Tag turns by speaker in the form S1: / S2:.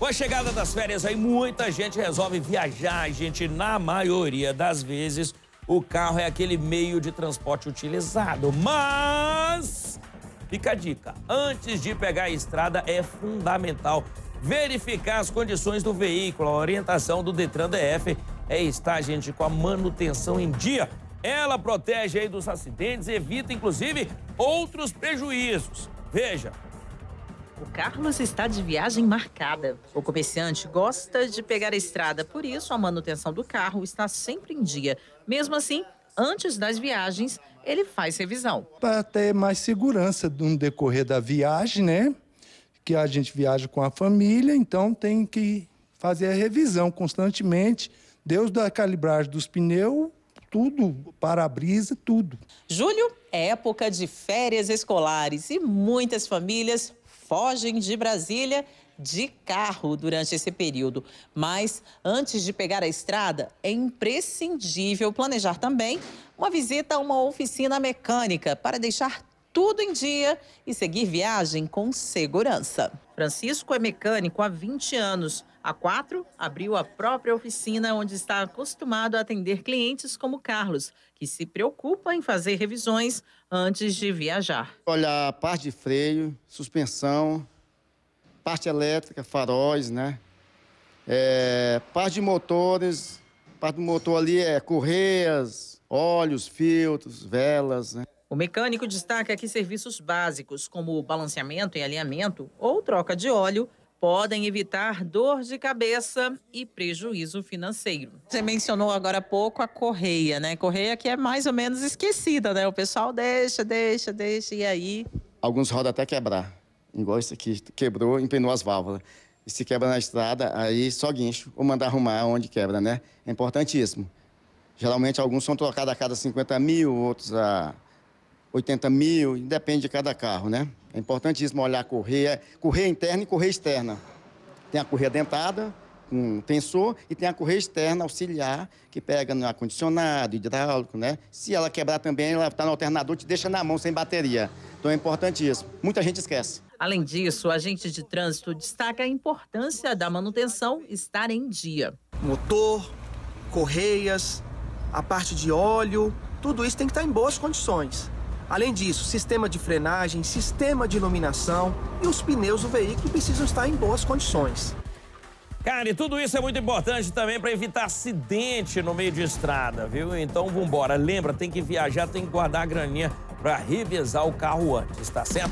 S1: Com a chegada das férias aí, muita gente resolve viajar, gente. Na maioria das vezes, o carro é aquele meio de transporte utilizado. Mas, fica a dica, antes de pegar a estrada é fundamental verificar as condições do veículo. A orientação do Detran DF é estar, gente, com a manutenção em dia. Ela protege aí dos acidentes, evita inclusive outros prejuízos. Veja,
S2: o Carlos está de viagem marcada. O comerciante gosta de pegar a estrada, por isso a manutenção do carro está sempre em dia. Mesmo assim, antes das viagens, ele faz revisão.
S3: Para ter mais
S2: segurança no decorrer da viagem, né? Que a gente viaja com a família, então tem que fazer a revisão constantemente. Deus da calibragem dos pneus, tudo, para-brisa, tudo. Julho é época de férias escolares e muitas famílias fogem de Brasília de carro durante esse período. Mas antes de pegar a estrada, é imprescindível planejar também uma visita a uma oficina mecânica para deixar tudo em dia e seguir viagem com segurança. Francisco é mecânico há 20 anos a 4 abriu a própria oficina, onde está acostumado a atender clientes como Carlos, que se preocupa em fazer revisões antes de viajar.
S3: Olha, a parte de freio, suspensão, parte elétrica, faróis, né? É, parte de motores, parte do motor ali é correias, óleos, filtros, velas, né?
S2: O mecânico destaca que serviços básicos, como balanceamento e alinhamento ou troca de óleo, podem evitar dor de cabeça e prejuízo financeiro. Você mencionou agora há pouco a correia, né? Correia que é mais ou menos esquecida, né? O pessoal deixa, deixa, deixa e
S3: aí. Alguns rodam até quebrar. Igual esse aqui quebrou, empenou as válvulas. E se quebra na estrada, aí só guincho ou mandar arrumar onde quebra, né? É importantíssimo. Geralmente alguns são trocados a cada 50 mil, outros a 80 mil, depende de cada carro, né? É importantíssimo olhar a correia, correia interna e correia externa. Tem a correia dentada, com um tensor, e tem a correia externa auxiliar, que pega no ar-condicionado, hidráulico, né? Se ela quebrar também, ela está no alternador, te deixa na mão sem bateria. Então é importante isso. Muita gente esquece.
S2: Além disso, o agente de trânsito destaca a importância da manutenção estar em dia.
S1: Motor, correias, a parte de óleo, tudo isso tem que estar em boas condições. Além disso, sistema de frenagem, sistema de iluminação e os pneus do veículo precisam estar em boas condições. Cara, e tudo isso é muito importante também para evitar acidente no meio de estrada, viu? Então vambora. Lembra, tem que viajar, tem que guardar a graninha para revezar o carro antes, tá certo?